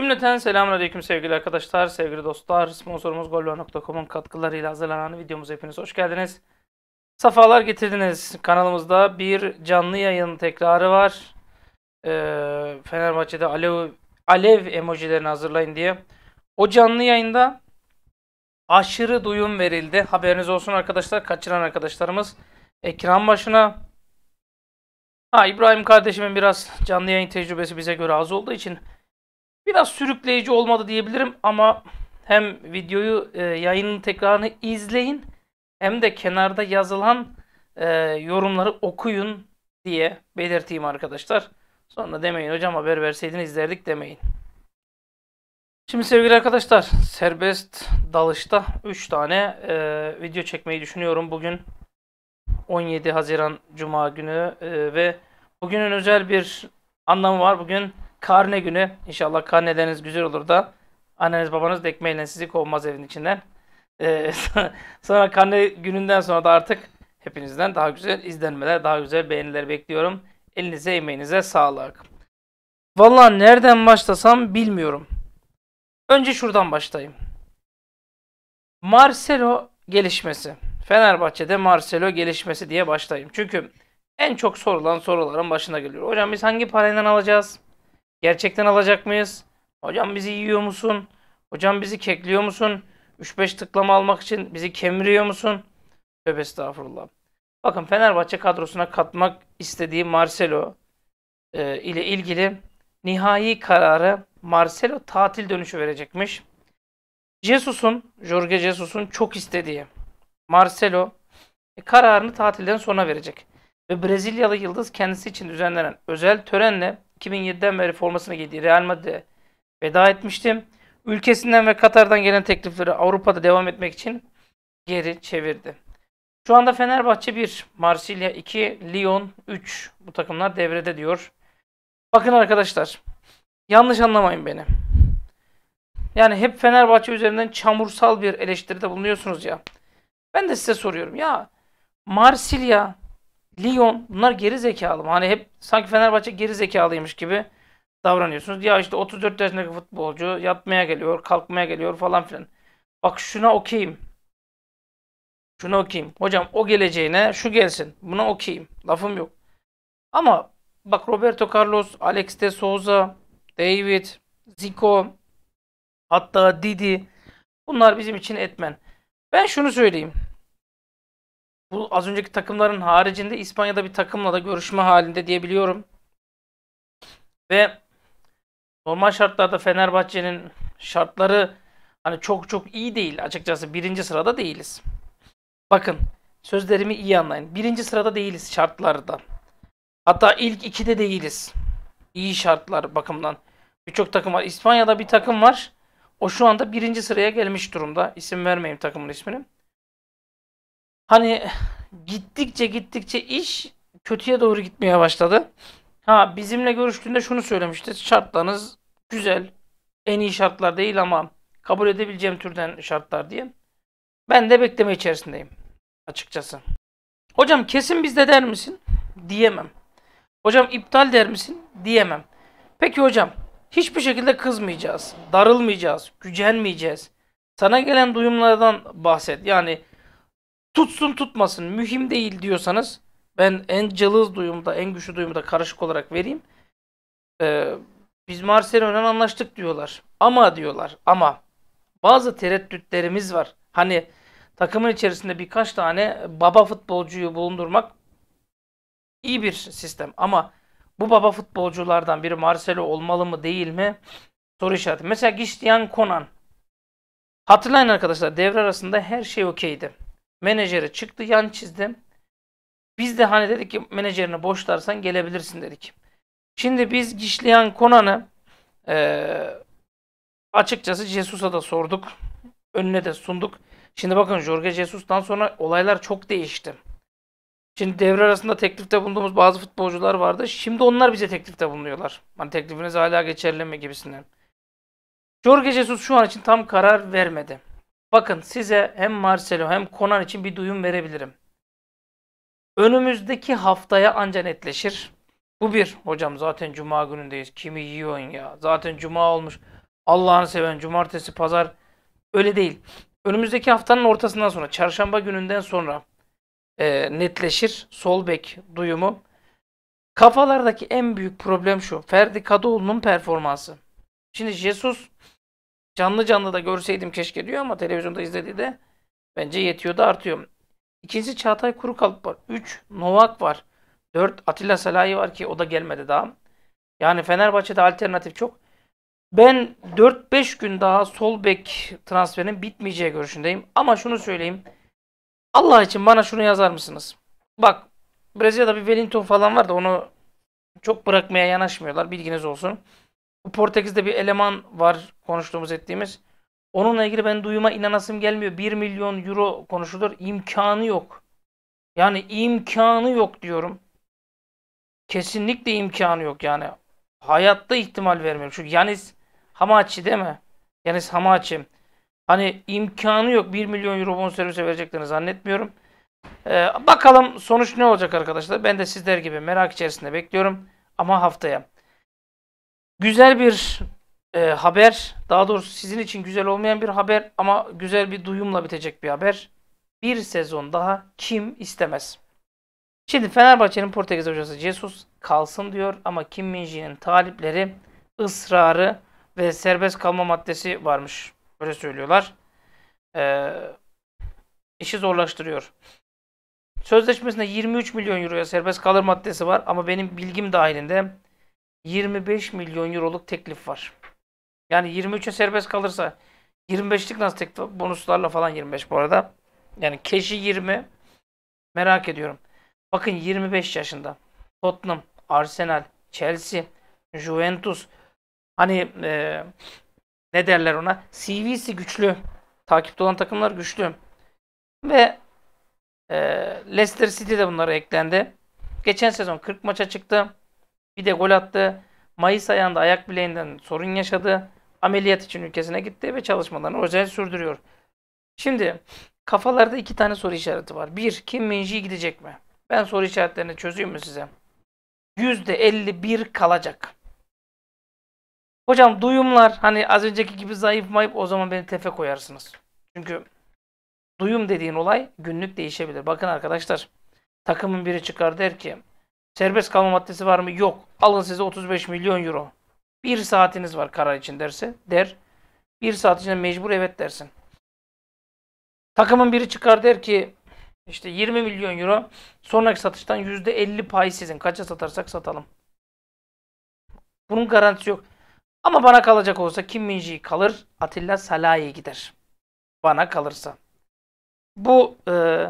Cümleten selamünaleyküm sevgili arkadaşlar, sevgili dostlar. Sponsorumuz golva.com'un katkılarıyla hazırlanan videomuz hepiniz hoş geldiniz. Safalar getirdiniz. Kanalımızda bir canlı yayın tekrarı var. Ee, Fenerbahçe'de alev, alev emojilerini hazırlayın diye. O canlı yayında aşırı duyum verildi. Haberiniz olsun arkadaşlar. Kaçıran arkadaşlarımız ekran başına. Ha İbrahim kardeşimin biraz canlı yayın tecrübesi bize göre az olduğu için Biraz sürükleyici olmadı diyebilirim ama hem videoyu e, yayının tekrarını izleyin hem de kenarda yazılan e, yorumları okuyun diye belirteyim arkadaşlar. Sonra demeyin hocam haber verseydin izlerdik demeyin. Şimdi sevgili arkadaşlar serbest dalışta 3 tane e, video çekmeyi düşünüyorum bugün. 17 Haziran Cuma günü e, ve bugünün özel bir anlamı var. Bugün karne günü. İnşallah karneleriniz güzel olur da anneniz babanız da ekmeğiyle sizi kovmaz evin içinden. Ee, sonra karne gününden sonra da artık hepinizden daha güzel izlenmeler, daha güzel beğeniler bekliyorum. Elinize emeğinize sağlık. Valla nereden başlasam bilmiyorum. Önce şuradan başlayayım. Marcelo gelişmesi. Fenerbahçe'de Marcelo gelişmesi diye başlayayım. Çünkü en çok sorulan soruların başına geliyor. Hocam biz hangi parayla alacağız? Gerçekten alacak mıyız? Hocam bizi yiyor musun? Hocam bizi kekliyor musun? 3-5 tıklama almak için bizi kemiriyor musun? Tövbe estağfurullah. Bakın Fenerbahçe kadrosuna katmak istediği Marcelo e, ile ilgili nihai kararı Marcelo tatil dönüşü verecekmiş. Jesus'un, Jorge Jesus'un çok istediği Marcelo e, kararını tatilden sonra verecek. Ve Brezilyalı yıldız kendisi için düzenlenen özel törenle 2007'den beri formasına giydiği Real Madrid'e veda etmiştim. Ülkesinden ve Katar'dan gelen teklifleri Avrupa'da devam etmek için geri çevirdi. Şu anda Fenerbahçe 1, Marsilya 2, Lyon 3 bu takımlar devrede diyor. Bakın arkadaşlar yanlış anlamayın beni. Yani hep Fenerbahçe üzerinden çamursal bir eleştiride bulunuyorsunuz ya. Ben de size soruyorum ya Marsilya Lyon bunlar geri zekalı mı? Hani hep sanki Fenerbahçe geri zekalıymış gibi davranıyorsunuz. Ya işte 34 yaşındaki futbolcu yatmaya geliyor, kalkmaya geliyor falan filan. Bak şuna okeyim. Şuna okeyim. Hocam o geleceğine şu gelsin. Buna okeyim. Lafım yok. Ama bak Roberto Carlos, Alex de Souza, David, Zico, hatta Didi bunlar bizim için etmen. Ben şunu söyleyeyim bu az önceki takımların haricinde İspanya'da bir takımla da görüşme halinde diyebiliyorum. Ve normal şartlarda Fenerbahçe'nin şartları hani çok çok iyi değil. Açıkçası birinci sırada değiliz. Bakın sözlerimi iyi anlayın. Birinci sırada değiliz şartlarda. Hatta ilk iki de değiliz. İyi şartlar bakımdan. Birçok takım var. İspanya'da bir takım var. O şu anda birinci sıraya gelmiş durumda. İsim vermeyeyim takımın ismini hani gittikçe gittikçe iş kötüye doğru gitmeye başladı. Ha bizimle görüştüğünde şunu söylemişti. Şartlarınız güzel. En iyi şartlar değil ama kabul edebileceğim türden şartlar diye. Ben de bekleme içerisindeyim açıkçası. Hocam kesin bizde der misin? Diyemem. Hocam iptal der misin? Diyemem. Peki hocam hiçbir şekilde kızmayacağız, darılmayacağız, gücenmeyeceğiz. Sana gelen duyumlardan bahset. Yani tutsun tutmasın mühim değil diyorsanız ben en cılız duyumda en güçlü duyumda karışık olarak vereyim. Ee, biz Marcelo'yla anlaştık diyorlar. Ama diyorlar ama bazı tereddütlerimiz var. Hani takımın içerisinde birkaç tane baba futbolcuyu bulundurmak iyi bir sistem ama bu baba futbolculardan biri Marcelo olmalı mı değil mi? Soru işareti. Mesela Giştiyan Konan. Hatırlayın arkadaşlar devre arasında her şey okeydi. Menajere çıktı yan çizdim. Biz de hani dedik ki menajerini boşlarsan gelebilirsin dedik. Şimdi biz Gişliyan Konan'ı e, açıkçası Jesus'a da sorduk. Önüne de sunduk. Şimdi bakın Jorge Jesus'tan sonra olaylar çok değişti. Şimdi devre arasında teklifte bulunduğumuz bazı futbolcular vardı. Şimdi onlar bize teklifte bulunuyorlar. Hani teklifiniz hala geçerli mi gibisinden. Jorge Jesus şu an için tam karar vermedi. Bakın size hem Marcelo hem Konan için bir duyum verebilirim. Önümüzdeki haftaya ancak netleşir. Bu bir. Hocam zaten cuma günündeyiz. Kimi yiyorsun ya? Zaten cuma olmuş. Allah'ını seven cumartesi, pazar öyle değil. Önümüzdeki haftanın ortasından sonra, çarşamba gününden sonra e, netleşir. Sol bek duyumu. Kafalardaki en büyük problem şu. Ferdi Kadıoğlu'nun performansı. Şimdi Jesus Canlı canlı da görseydim keşke diyor ama televizyonda izlediği de bence yetiyor da artıyor. İkincisi Çağatay Kurukalıp var. 3 Novak var. 4 Atilla Salahi var ki o da gelmedi daha. Yani Fenerbahçe'de alternatif çok. Ben 4-5 gün daha sol bek transferinin bitmeyeceği görüşündeyim. Ama şunu söyleyeyim. Allah için bana şunu yazar mısınız? Bak Brezilya'da bir Wellington falan var da onu çok bırakmaya yanaşmıyorlar. Bilginiz olsun. Bu Portekiz'de bir eleman var konuştuğumuz ettiğimiz. Onunla ilgili ben duyuma inanasım gelmiyor. 1 milyon euro konuşulur. İmkanı yok. Yani imkanı yok diyorum. Kesinlikle imkanı yok yani. Hayatta ihtimal vermiyorum. Çünkü Yanis Hamachi değil mi? Yanis Hamachi. Hani imkanı yok 1 milyon euro bonservise vereceklerini zannetmiyorum. Ee, bakalım sonuç ne olacak arkadaşlar. Ben de sizler gibi merak içerisinde bekliyorum. Ama haftaya güzel bir e, haber. Daha doğrusu sizin için güzel olmayan bir haber ama güzel bir duyumla bitecek bir haber. Bir sezon daha kim istemez? Şimdi Fenerbahçe'nin Portekiz hocası Jesus kalsın diyor ama Kim Minji'nin talipleri ısrarı ve serbest kalma maddesi varmış. Böyle söylüyorlar. Ee, işi zorlaştırıyor. Sözleşmesinde 23 milyon euroya serbest kalır maddesi var ama benim bilgim dahilinde 25 milyon euroluk teklif var. Yani 23'e serbest kalırsa 25'lik nasıl teklif? Bonuslarla falan 25 bu arada. Yani keşi 20. Merak ediyorum. Bakın 25 yaşında. Tottenham, Arsenal, Chelsea, Juventus. Hani e, ne derler ona? CV'si güçlü. Takipte olan takımlar güçlü. Ve e, Leicester City de bunlara eklendi. Geçen sezon 40 maça çıktı. Bir de gol attı. Mayıs ayında ayak bileğinden sorun yaşadı. Ameliyat için ülkesine gitti ve çalışmalarını özel sürdürüyor. Şimdi kafalarda iki tane soru işareti var. Bir, Kim Minji gidecek mi? Ben soru işaretlerini çözeyim mi size? %51 kalacak. Hocam duyumlar hani az önceki gibi zayıf mayıp o zaman beni tefe koyarsınız. Çünkü duyum dediğin olay günlük değişebilir. Bakın arkadaşlar takımın biri çıkar der ki Serbest kalma maddesi var mı? Yok. Alın size 35 milyon euro. Bir saatiniz var karar için derse der. Bir saat içinde mecbur evet dersin. Takımın biri çıkar der ki işte 20 milyon euro sonraki satıştan %50 pay sizin. Kaça satarsak satalım. Bunun garantisi yok. Ama bana kalacak olsa Kim Minji kalır, Atilla Salah'ya gider. Bana kalırsa. Bu e,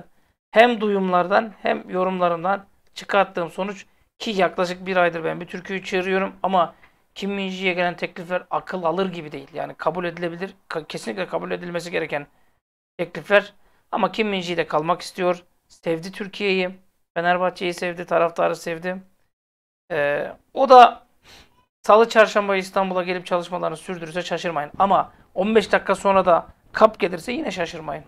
hem duyumlardan hem yorumlarından çıkarttığım sonuç ki yaklaşık bir aydır ben bir türküyü çığırıyorum ama Kim Minji'ye gelen teklifler akıl alır gibi değil. Yani kabul edilebilir, kesinlikle kabul edilmesi gereken teklifler. Ama Kim Minji de kalmak istiyor. Sevdi Türkiye'yi. Fenerbahçe'yi sevdi, taraftarı sevdi. Ee, o da salı çarşamba İstanbul'a gelip çalışmalarını sürdürürse şaşırmayın. Ama 15 dakika sonra da kap gelirse yine şaşırmayın.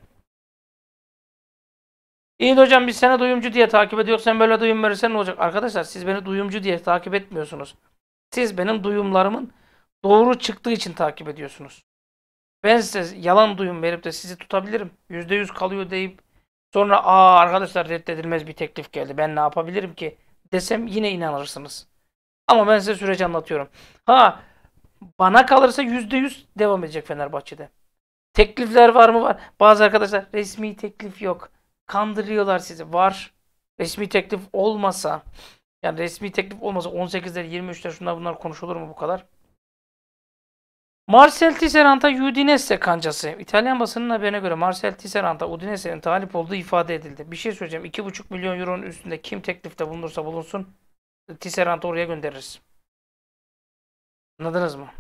İyi de hocam biz seni duyumcu diye takip ediyoruz. Sen böyle duyum verirsen ne olacak? Arkadaşlar siz beni duyumcu diye takip etmiyorsunuz. Siz benim duyumlarımın doğru çıktığı için takip ediyorsunuz. Ben size yalan duyum verip de sizi tutabilirim. %100 kalıyor deyip sonra aa arkadaşlar reddedilmez bir teklif geldi. Ben ne yapabilirim ki? Desem yine inanırsınız. Ama ben size süreci anlatıyorum. Ha bana kalırsa %100 devam edecek Fenerbahçe'de. Teklifler var mı var? Bazı arkadaşlar resmi teklif yok. Kandırıyorlar sizi. Var. Resmi teklif olmasa yani resmi teklif olmasa 18'ler 23'ler şunlar bunlar konuşulur mu bu kadar? Marcel Tisserant'a Udinese kancası. İtalyan basının haberine göre Marcel Tisserant'a Udinese'nin talip olduğu ifade edildi. Bir şey söyleyeceğim. 2,5 milyon euronun üstünde kim teklifte bulunursa bulunsun Tisserant'ı oraya göndeririz. Anladınız mı?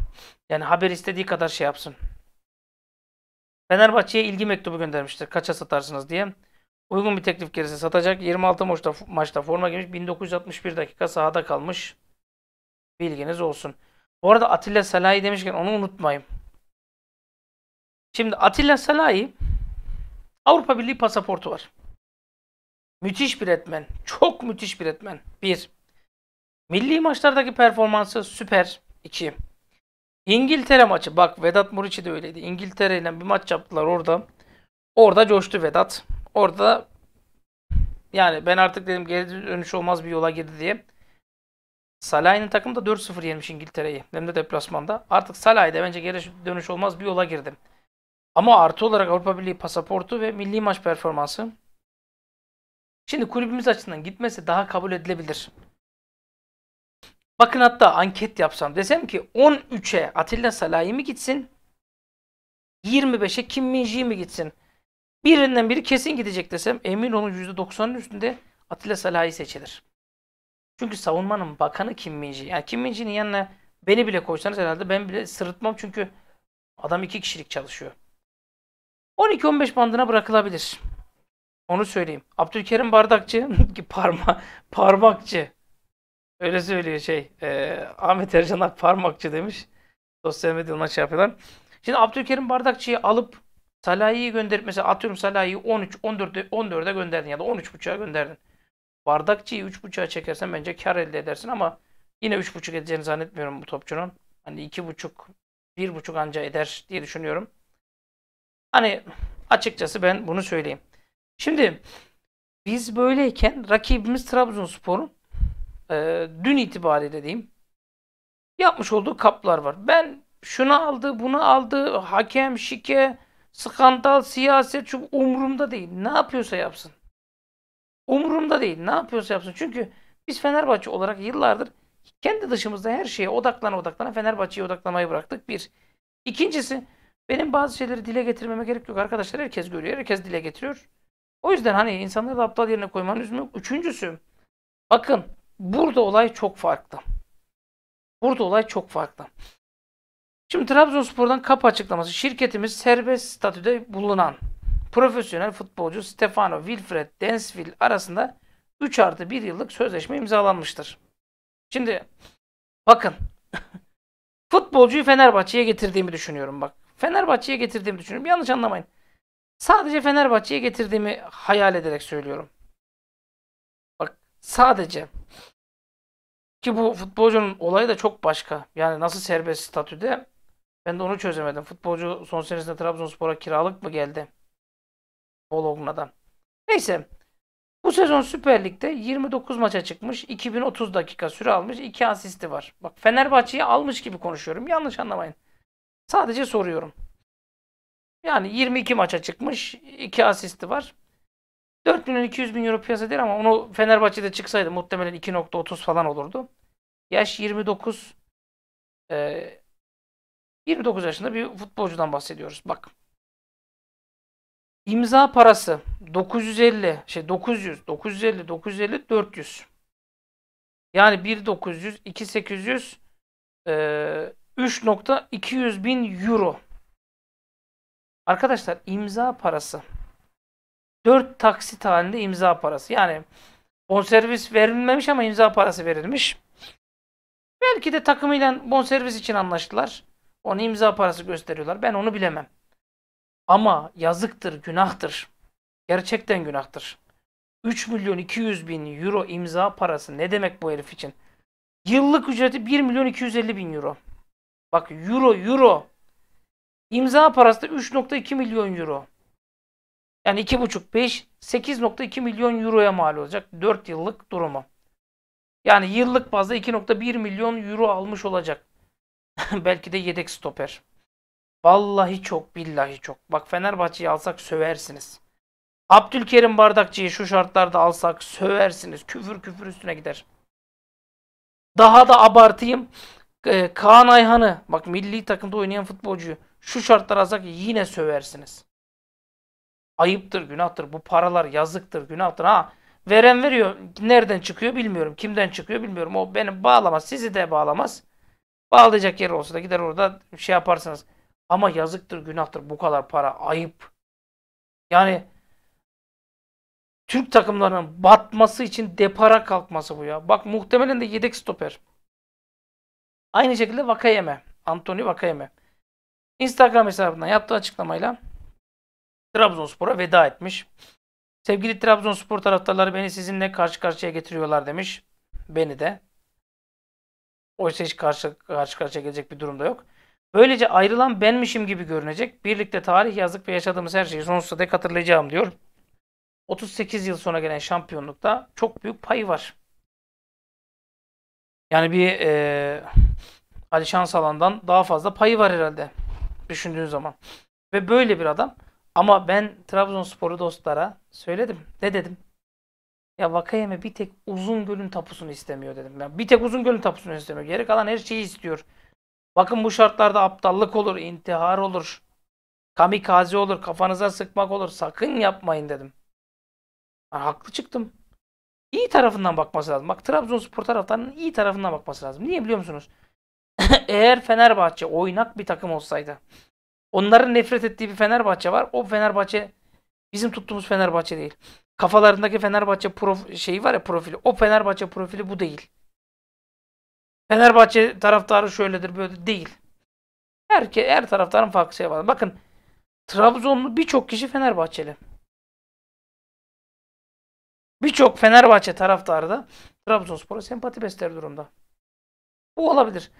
Yani haber istediği kadar şey yapsın. Fenerbahçe'ye ilgi mektubu göndermiştir. Kaça satarsınız diye. Uygun bir teklif gelirse satacak. 26 maçta, maçta forma giymiş. 1961 dakika sahada kalmış. Bilginiz olsun. Bu arada Atilla Salahi demişken onu unutmayın. Şimdi Atilla Salahi Avrupa Birliği pasaportu var. Müthiş bir etmen. Çok müthiş bir etmen. 1. Milli maçlardaki performansı süper. 2. İngiltere maçı. Bak Vedat Muriçi de öyleydi. İngiltere ile bir maç yaptılar orada. Orada coştu Vedat. Orada yani ben artık dedim geri dönüş olmaz bir yola girdi diye. Salah'ın takımı da 4-0 yenmiş İngiltere'yi. Hem de deplasmanda. Artık Salah'da bence geri dönüş olmaz bir yola girdim. Ama artı olarak Avrupa Birliği pasaportu ve milli maç performansı. Şimdi kulübümüz açısından gitmesi daha kabul edilebilir. Bakın hatta anket yapsam desem ki 13'e Atilla Salahi mı gitsin? 25'e Kim Minji mi gitsin? Birinden biri kesin gidecek desem emin olun %90'ın üstünde Atilla Salahi seçilir. Çünkü savunmanın bakanı Kim Minji. Yani Kim Minji'nin yanına beni bile koysanız herhalde ben bile sırıtmam çünkü adam iki kişilik çalışıyor. 12-15 bandına bırakılabilir. Onu söyleyeyim. Abdülkerim Bardakçı parma parmakçı. Öyle söylüyor şey. E, Ahmet Ercan parmakçı demiş. Sosyal medyada ona şey yapıyorlar. Şimdi Abdülkerim Bardakçı'yı alıp Salah'ı gönderip mesela atıyorum Salah'ı 13, 14, 14'e gönderdin ya da 13.5'a gönderdin. Bardakçı'yı 3.5'a çekersen bence kar elde edersin ama yine 3.5 edeceğini zannetmiyorum bu topçunun. Hani 2.5, 1.5 anca eder diye düşünüyorum. Hani açıkçası ben bunu söyleyeyim. Şimdi biz böyleyken rakibimiz Trabzonspor'un e, dün itibariyle diyeyim yapmış olduğu kaplar var. Ben şunu aldı, bunu aldı, hakem, şike, Skandal, siyaset, şu umurumda değil. Ne yapıyorsa yapsın. Umurumda değil. Ne yapıyorsa yapsın. Çünkü biz Fenerbahçe olarak yıllardır kendi dışımızda her şeye odaklan odaklan Fenerbahçe'ye odaklamayı bıraktık. Bir. İkincisi benim bazı şeyleri dile getirmeme gerek yok. Arkadaşlar herkes görüyor. Herkes dile getiriyor. O yüzden hani insanları da aptal yerine koymanın lüzumu yok. Üçüncüsü bakın burada olay çok farklı. Burada olay çok farklı. Şimdi Trabzonspor'dan kapı açıklaması. Şirketimiz serbest statüde bulunan profesyonel futbolcu Stefano Wilfred Densville arasında 3 artı 1 yıllık sözleşme imzalanmıştır. Şimdi bakın futbolcuyu Fenerbahçe'ye getirdiğimi düşünüyorum bak. Fenerbahçe'ye getirdiğimi düşünüyorum. Yanlış anlamayın. Sadece Fenerbahçe'ye getirdiğimi hayal ederek söylüyorum. Bak sadece ki bu futbolcunun olayı da çok başka. Yani nasıl serbest statüde ben de onu çözemedim. Futbolcu son senesinde Trabzonspor'a kiralık mı geldi? Bologna'dan. Neyse. Bu sezon Süper Lig'de 29 maça çıkmış. 2030 dakika süre almış. 2 asisti var. Bak Fenerbahçe'yi almış gibi konuşuyorum. Yanlış anlamayın. Sadece soruyorum. Yani 22 maça çıkmış. 2 asisti var. 4 milyon 200 bin euro piyasa değil ama onu Fenerbahçe'de çıksaydı muhtemelen 2.30 falan olurdu. Yaş 29. Ee, 29 yaşında bir futbolcudan bahsediyoruz. Bak. İmza parası 950 şey 900 950 950 400. Yani 1 900 1900 2800 e, 3.200 bin euro. Arkadaşlar imza parası. 4 taksit halinde imza parası. Yani bonservis verilmemiş ama imza parası verilmiş. Belki de takımıyla bonservis için anlaştılar. Ona imza parası gösteriyorlar. Ben onu bilemem. Ama yazıktır, günahtır. Gerçekten günahtır. 3 milyon 200 bin euro imza parası ne demek bu herif için? Yıllık ücreti 1 milyon 250 bin euro. Bak euro euro. İmza parası da 3.2 milyon euro. Yani 2.5 5 8.2 milyon euroya mal olacak 4 yıllık durumu. Yani yıllık bazda 2.1 milyon euro almış olacak. Belki de yedek stoper. Vallahi çok billahi çok. Bak Fenerbahçe'yi alsak söversiniz. Abdülkerim Bardakçı'yı şu şartlarda alsak söversiniz. Küfür küfür üstüne gider. Daha da abartayım. Ee, Kaan Ayhan'ı bak milli takımda oynayan futbolcuyu şu şartlara alsak yine söversiniz. Ayıptır, günahtır. Bu paralar yazıktır, günahtır. Ha veren veriyor. Nereden çıkıyor bilmiyorum. Kimden çıkıyor bilmiyorum. O beni bağlamaz. Sizi de bağlamaz. Bağlayacak yer olsa da gider orada şey yaparsınız. Ama yazıktır, günahtır bu kadar para. Ayıp. Yani Türk takımlarının batması için depara kalkması bu ya. Bak muhtemelen de yedek stoper. Aynı şekilde Vakayeme. Anthony Vakayeme. Instagram hesabından yaptığı açıklamayla Trabzonspor'a veda etmiş. Sevgili Trabzonspor taraftarları beni sizinle karşı karşıya getiriyorlar demiş. Beni de. Oysa hiç karşı, karşı karşıya gelecek bir durumda yok. Böylece ayrılan benmişim gibi görünecek. Birlikte tarih yazdık ve yaşadığımız her şeyi sonsuza dek hatırlayacağım diyor. 38 yıl sonra gelen şampiyonlukta çok büyük payı var. Yani bir e, Ali Şansalan'dan daha fazla payı var herhalde. Düşündüğün zaman. Ve böyle bir adam. Ama ben Trabzonspor'u dostlara söyledim. Ne dedim? Ya Vakayeme bir tek uzun gölün tapusunu istemiyor dedim. Ben bir tek uzun gölün tapusunu istemiyor. Geri kalan her şeyi istiyor. Bakın bu şartlarda aptallık olur, intihar olur. Kamikaze olur, kafanıza sıkmak olur. Sakın yapmayın dedim. Ben haklı çıktım. İyi tarafından bakması lazım. Bak Trabzonspor taraftarının iyi tarafından bakması lazım. Niye biliyor musunuz? Eğer Fenerbahçe oynak bir takım olsaydı. Onların nefret ettiği bir Fenerbahçe var. O Fenerbahçe bizim tuttuğumuz Fenerbahçe değil kafalarındaki Fenerbahçe prof şeyi var ya profili. O Fenerbahçe profili bu değil. Fenerbahçe taraftarı şöyledir böyle değil. Her, her taraftarın farklı şey var. Bakın Trabzonlu birçok kişi Fenerbahçeli. Birçok Fenerbahçe taraftarı da Trabzonspor'a sempati besler durumda. Bu olabilir.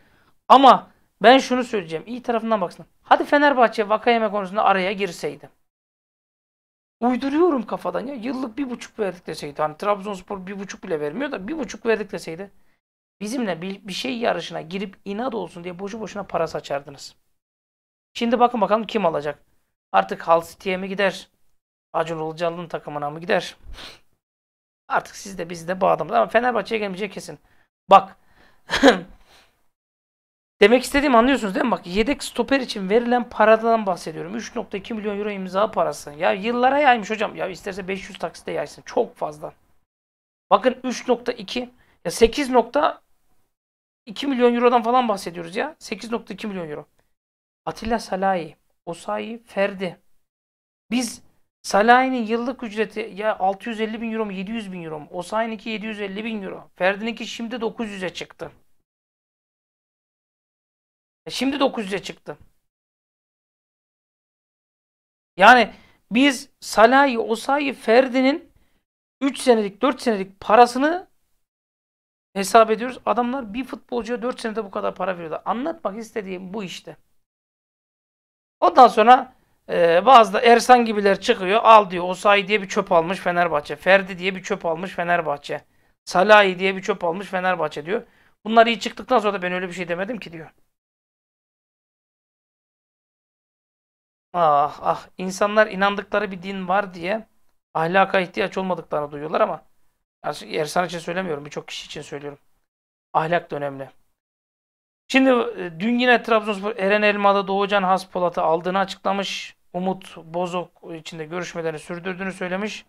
Ama ben şunu söyleyeceğim. İyi tarafından baksın. Hadi Fenerbahçe Vakayeme konusunda araya girseydi. Uyduruyorum kafadan ya. Yıllık bir buçuk verdik deseydi. Hani Trabzonspor bir buçuk bile vermiyor da bir buçuk verdik deseydi. Bizimle bir, bir şey yarışına girip inat olsun diye boşu boşuna para saçardınız. Şimdi bakın bakalım kim alacak. Artık Hal City'ye mi gider? Acun Ilıcalı'nın takımına mı gider? Artık siz de biz de bağlamız. Ama Fenerbahçe'ye gelmeyecek kesin. Bak Demek istediğim anlıyorsunuz değil mi? Bak yedek stoper için verilen paradan bahsediyorum. 3.2 milyon euro imza parası. Ya yıllara yaymış hocam. Ya isterse 500 taksite yaysın. Çok fazla. Bakın 3.2 ya 8.2 milyon eurodan falan bahsediyoruz ya. 8.2 milyon euro. Atilla Salahi, Osayi, Ferdi. Biz Salahi'nin yıllık ücreti ya 650 bin euro mu 700 bin euro mu? Osayi'ninki 750 bin euro. Ferdi'ninki şimdi 900'e çıktı. E, şimdi 900'e çıktı. Yani biz Salah'ı, Osa'yı, Ferdi'nin 3 senelik, 4 senelik parasını hesap ediyoruz. Adamlar bir futbolcuya 4 senede bu kadar para veriyorlar. Anlatmak istediğim bu işte. Ondan sonra e, bazı da Ersan gibiler çıkıyor. Al diyor. Osayi diye bir çöp almış Fenerbahçe. Ferdi diye bir çöp almış Fenerbahçe. Salahi diye bir çöp almış Fenerbahçe diyor. Bunlar iyi çıktıktan sonra da ben öyle bir şey demedim ki diyor. Ah ah insanlar inandıkları bir din var diye ahlaka ihtiyaç olmadıklarını duyuyorlar ama yani sana için söylemiyorum birçok kişi için söylüyorum. Ahlak da önemli. Şimdi e, dün yine Trabzonspor Eren Elmalı Doğucan Haspolat'ı aldığını açıklamış. Umut Bozok içinde görüşmelerini sürdürdüğünü söylemiş.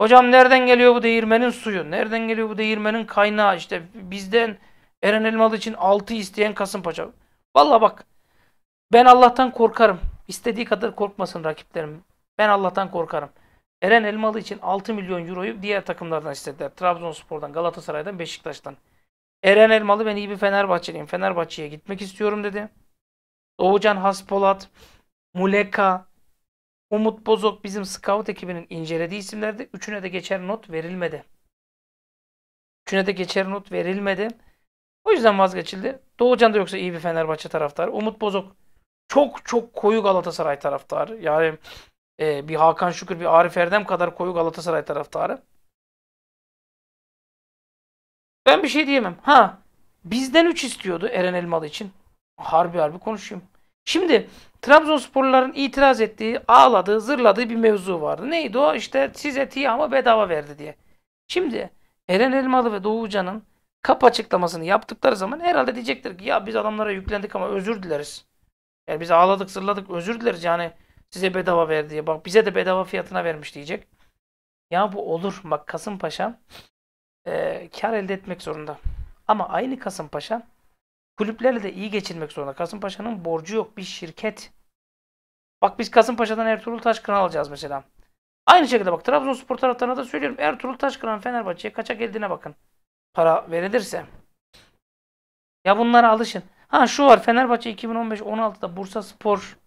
Hocam nereden geliyor bu değirmenin suyu? Nereden geliyor bu değirmenin kaynağı? İşte bizden Eren Elmalı için 6 isteyen Kasımpaşa. Valla bak ben Allah'tan korkarım. İstediği kadar korkmasın rakiplerim. Ben Allah'tan korkarım. Eren Elmalı için 6 milyon euroyu diğer takımlardan istediler. Trabzonspor'dan, Galatasaray'dan, Beşiktaş'tan. Eren Elmalı ben iyi bir Fenerbahçeliyim. Fenerbahçe'ye gitmek istiyorum dedi. Doğucan Haspolat, Muleka, Umut Bozok bizim scout ekibinin incelediği isimlerdi. Üçüne de geçer not verilmedi. Üçüne de geçer not verilmedi. O yüzden vazgeçildi. Doğucan da yoksa iyi bir Fenerbahçe taraftarı. Umut Bozok çok çok koyu Galatasaray taraftarı. Yani e, bir Hakan Şükür, bir Arif Erdem kadar koyu Galatasaray taraftarı. Ben bir şey diyemem. Ha bizden 3 istiyordu Eren Elmalı için. Harbi harbi konuşayım. Şimdi Trabzonsporluların itiraz ettiği, ağladığı, zırladığı bir mevzu vardı. Neydi o? İşte size tiye ama bedava verdi diye. Şimdi Eren Elmalı ve Doğucan'ın kap açıklamasını yaptıkları zaman herhalde diyecektir ki ya biz adamlara yüklendik ama özür dileriz. Yani biz ağladık zırladık özür dileriz yani size bedava ver diye. Bak bize de bedava fiyatına vermiş diyecek. Ya bu olur. Bak Kasımpaşa e, kar elde etmek zorunda. Ama aynı Kasımpaşa kulüplerle de iyi geçinmek zorunda. Kasımpaşa'nın borcu yok. Bir şirket. Bak biz Kasımpaşa'dan Ertuğrul Taşkıran alacağız mesela. Aynı şekilde bak Trabzonspor taraftarına da söylüyorum. Ertuğrul Taşkıran Fenerbahçe'ye kaça geldiğine bakın. Para verilirse. Ya bunlara alışın. Ha şu var Fenerbahçe 2015-16'da Bursa Spor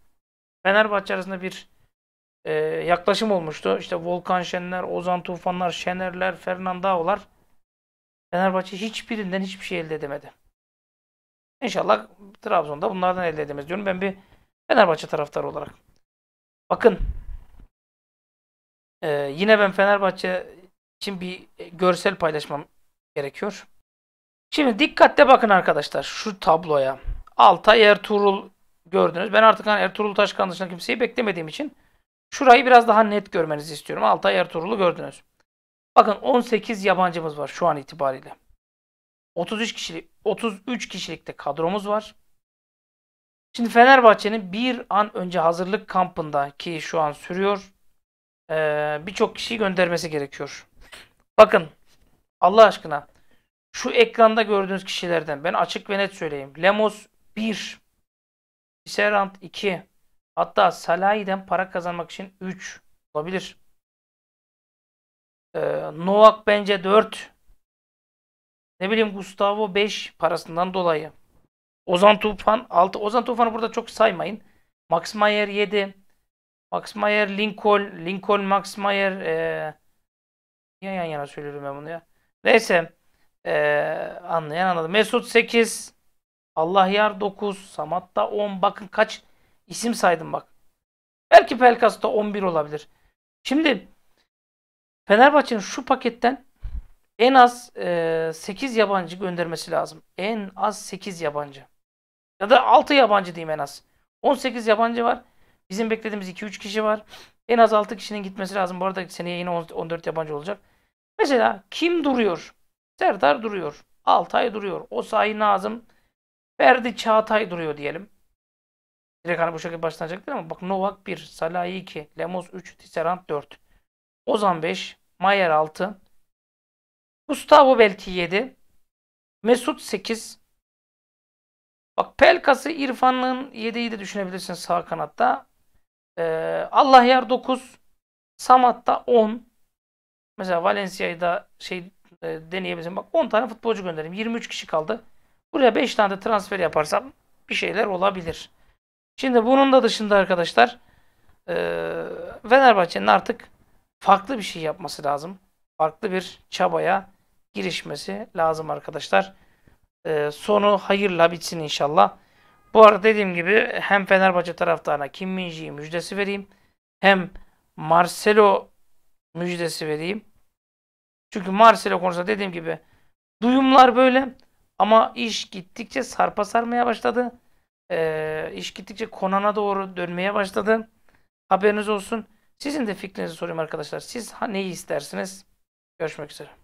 Fenerbahçe arasında bir e, yaklaşım olmuştu. İşte Volkan Şenler, Ozan Tufanlar, Şenerler, Fernandaolar Fenerbahçe hiçbirinden hiçbir şey elde edemedi. İnşallah Trabzon'da bunlardan elde edemez diyorum. Ben bir Fenerbahçe taraftarı olarak. Bakın e, yine ben Fenerbahçe için bir görsel paylaşmam gerekiyor. Şimdi dikkatle bakın arkadaşlar şu tabloya. Altay Ertuğrul gördünüz. Ben artık hani Ertuğrul Taşkan dışında kimseyi beklemediğim için şurayı biraz daha net görmenizi istiyorum. Altay Ertuğrul'u gördünüz. Bakın 18 yabancımız var şu an itibariyle. 33 kişilik 33 kişilikte kadromuz var. Şimdi Fenerbahçe'nin bir an önce hazırlık kampında ki şu an sürüyor ee, birçok kişiyi göndermesi gerekiyor. Bakın Allah aşkına şu ekranda gördüğünüz kişilerden ben açık ve net söyleyeyim. Lemos 1, Serant 2, hatta Salahi'den para kazanmak için 3 olabilir. Ee, Novak bence 4. Ne bileyim Gustavo 5 parasından dolayı. Ozan Tufan 6. Ozan Tufan'ı burada çok saymayın. Max Mayer 7. Max Mayer, Lincoln, Lincoln, Max Mayer. Ee, niye yan yana söylüyorum ben bunu ya? Neyse. Ee, anlayan anladı. Mesut 8. Allah yar 9. Samat da 10. Bakın kaç isim saydım bak. Belki Pelkas da 11 olabilir. Şimdi Fenerbahçe'nin şu paketten en az e, 8 yabancı göndermesi lazım. En az 8 yabancı. Ya da 6 yabancı diyeyim en az. 18 yabancı var. Bizim beklediğimiz 2-3 kişi var. En az 6 kişinin gitmesi lazım. Bu arada seneye yine 14 yabancı olacak. Mesela kim duruyor? Serdar duruyor. Altay duruyor. Osayi Nazım. Ferdi Çağatay duruyor diyelim. Direkt hani bu şekilde başlanacak başlanacaktır ama bak Novak 1, Salah 2, Lemos 3, Tisserand 4, Ozan 5, Mayer 6, Gustavo belki 7, Mesut 8, Bak Pelkas'ı İrfan'ın 7'yi de düşünebilirsin sağ kanatta. Ee, Allah yer 9. Samat'ta 10. Mesela Valencia'yı da şey e, deneyebilirim. Bak 10 tane futbolcu göndereyim. 23 kişi kaldı. Buraya 5 tane de transfer yaparsam bir şeyler olabilir. Şimdi bunun da dışında arkadaşlar e, Fenerbahçe'nin artık farklı bir şey yapması lazım. Farklı bir çabaya girişmesi lazım arkadaşlar. E, sonu hayırla bitsin inşallah. Bu arada dediğim gibi hem Fenerbahçe taraftarına Kim Minji'yi müjdesi vereyim. Hem Marcelo müjdesi vereyim. Çünkü Marsilya konusunda dediğim gibi duyumlar böyle ama iş gittikçe sarpa sarmaya başladı. Ee, iş gittikçe Konan'a doğru dönmeye başladı. Haberiniz olsun. Sizin de fikrinizi sorayım arkadaşlar. Siz neyi istersiniz? Görüşmek üzere.